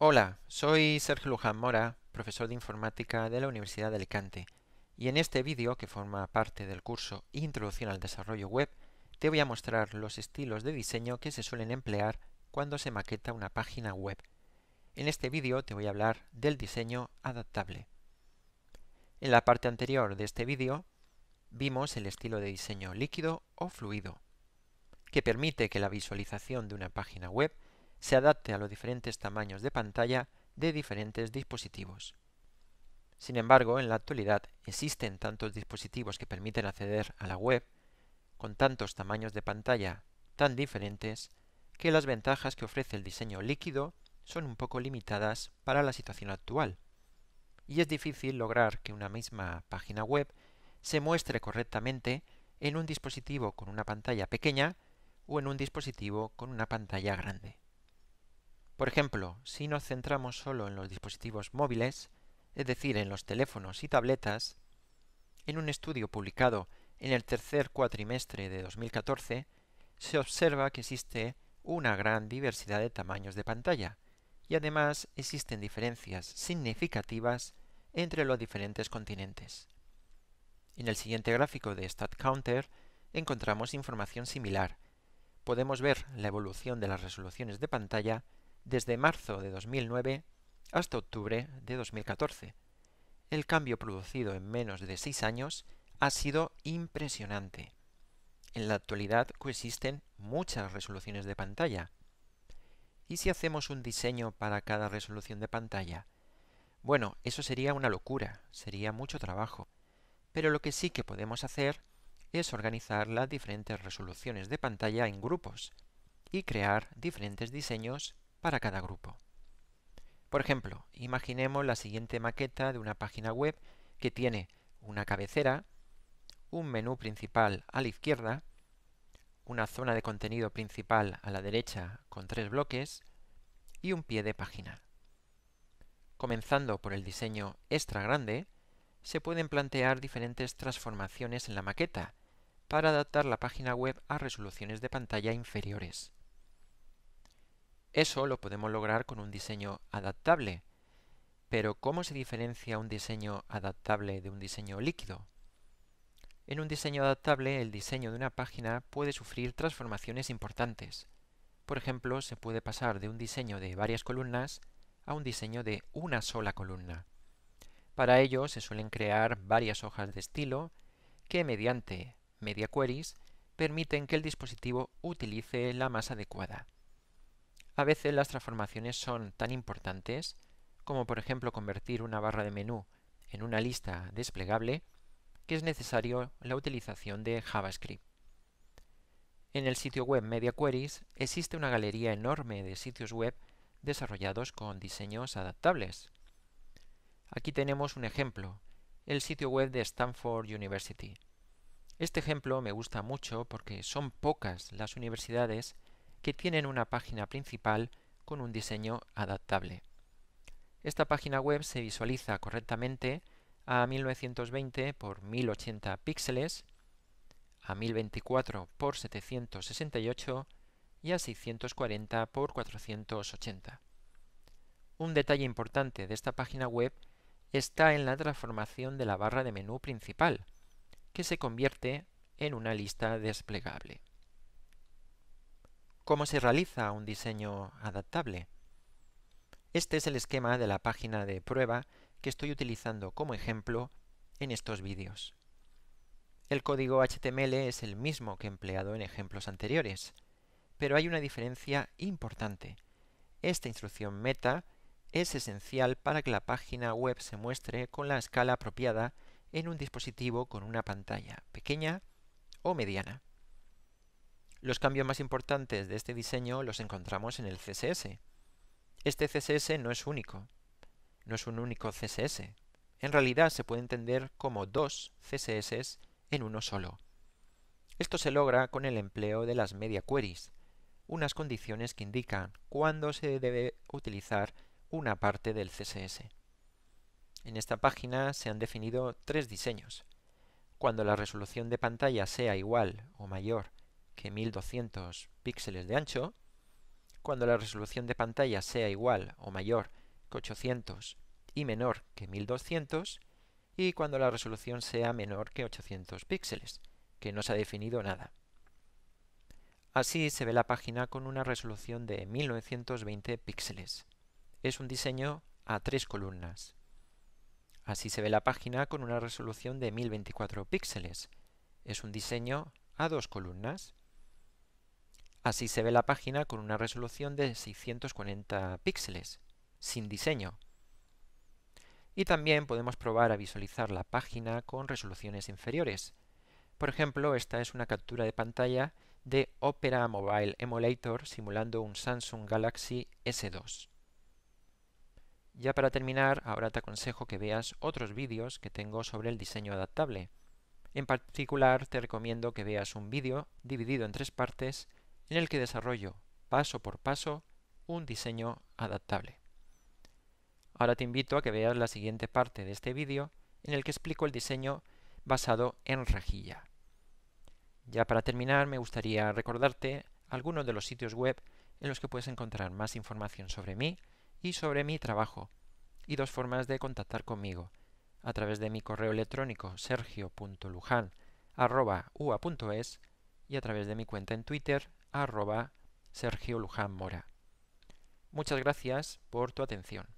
Hola, soy Sergio Luján Mora, profesor de informática de la Universidad de Alicante, y en este vídeo, que forma parte del curso Introducción al Desarrollo Web, te voy a mostrar los estilos de diseño que se suelen emplear cuando se maqueta una página web. En este vídeo te voy a hablar del diseño adaptable. En la parte anterior de este vídeo vimos el estilo de diseño líquido o fluido, que permite que la visualización de una página web se adapte a los diferentes tamaños de pantalla de diferentes dispositivos. Sin embargo, en la actualidad existen tantos dispositivos que permiten acceder a la web, con tantos tamaños de pantalla tan diferentes, que las ventajas que ofrece el diseño líquido son un poco limitadas para la situación actual. Y es difícil lograr que una misma página web se muestre correctamente en un dispositivo con una pantalla pequeña o en un dispositivo con una pantalla grande. Por ejemplo, si nos centramos solo en los dispositivos móviles, es decir, en los teléfonos y tabletas, en un estudio publicado en el tercer cuatrimestre de 2014, se observa que existe una gran diversidad de tamaños de pantalla y además existen diferencias significativas entre los diferentes continentes. En el siguiente gráfico de StatCounter encontramos información similar. Podemos ver la evolución de las resoluciones de pantalla desde marzo de 2009 hasta octubre de 2014. El cambio producido en menos de seis años ha sido impresionante. En la actualidad coexisten muchas resoluciones de pantalla. ¿Y si hacemos un diseño para cada resolución de pantalla? Bueno, eso sería una locura, sería mucho trabajo. Pero lo que sí que podemos hacer es organizar las diferentes resoluciones de pantalla en grupos y crear diferentes diseños para cada grupo. Por ejemplo, imaginemos la siguiente maqueta de una página web que tiene una cabecera, un menú principal a la izquierda, una zona de contenido principal a la derecha con tres bloques y un pie de página. Comenzando por el diseño extra grande, se pueden plantear diferentes transformaciones en la maqueta para adaptar la página web a resoluciones de pantalla inferiores. Eso lo podemos lograr con un diseño adaptable. Pero ¿cómo se diferencia un diseño adaptable de un diseño líquido? En un diseño adaptable, el diseño de una página puede sufrir transformaciones importantes. Por ejemplo, se puede pasar de un diseño de varias columnas a un diseño de una sola columna. Para ello se suelen crear varias hojas de estilo que mediante media queries permiten que el dispositivo utilice la más adecuada. A veces las transformaciones son tan importantes como por ejemplo convertir una barra de menú en una lista desplegable que es necesario la utilización de JavaScript. En el sitio web Media Queries existe una galería enorme de sitios web desarrollados con diseños adaptables. Aquí tenemos un ejemplo, el sitio web de Stanford University. Este ejemplo me gusta mucho porque son pocas las universidades que tienen una página principal con un diseño adaptable. Esta página web se visualiza correctamente a 1920 por 1080 píxeles, a 1024 por 768 y a 640 por 480. Un detalle importante de esta página web está en la transformación de la barra de menú principal, que se convierte en una lista desplegable. ¿Cómo se realiza un diseño adaptable? Este es el esquema de la página de prueba que estoy utilizando como ejemplo en estos vídeos. El código HTML es el mismo que empleado en ejemplos anteriores, pero hay una diferencia importante. Esta instrucción meta es esencial para que la página web se muestre con la escala apropiada en un dispositivo con una pantalla pequeña o mediana. Los cambios más importantes de este diseño los encontramos en el CSS. Este CSS no es único, no es un único CSS. En realidad se puede entender como dos CSS en uno solo. Esto se logra con el empleo de las media queries, unas condiciones que indican cuándo se debe utilizar una parte del CSS. En esta página se han definido tres diseños. Cuando la resolución de pantalla sea igual o mayor que 1200 píxeles de ancho, cuando la resolución de pantalla sea igual o mayor que 800 y menor que 1200, y cuando la resolución sea menor que 800 píxeles, que no se ha definido nada. Así se ve la página con una resolución de 1920 píxeles. Es un diseño a tres columnas. Así se ve la página con una resolución de 1024 píxeles. Es un diseño a dos columnas. Así se ve la página con una resolución de 640 píxeles, sin diseño. Y también podemos probar a visualizar la página con resoluciones inferiores. Por ejemplo, esta es una captura de pantalla de Opera Mobile Emulator simulando un Samsung Galaxy S2. Ya para terminar, ahora te aconsejo que veas otros vídeos que tengo sobre el diseño adaptable. En particular, te recomiendo que veas un vídeo dividido en tres partes en el que desarrollo paso por paso un diseño adaptable. Ahora te invito a que veas la siguiente parte de este vídeo en el que explico el diseño basado en rejilla. Ya para terminar me gustaría recordarte algunos de los sitios web en los que puedes encontrar más información sobre mí y sobre mi trabajo, y dos formas de contactar conmigo, a través de mi correo electrónico sergio.lujan.ua.es y a través de mi cuenta en Twitter arroba Sergio Luján Mora. Muchas gracias por tu atención.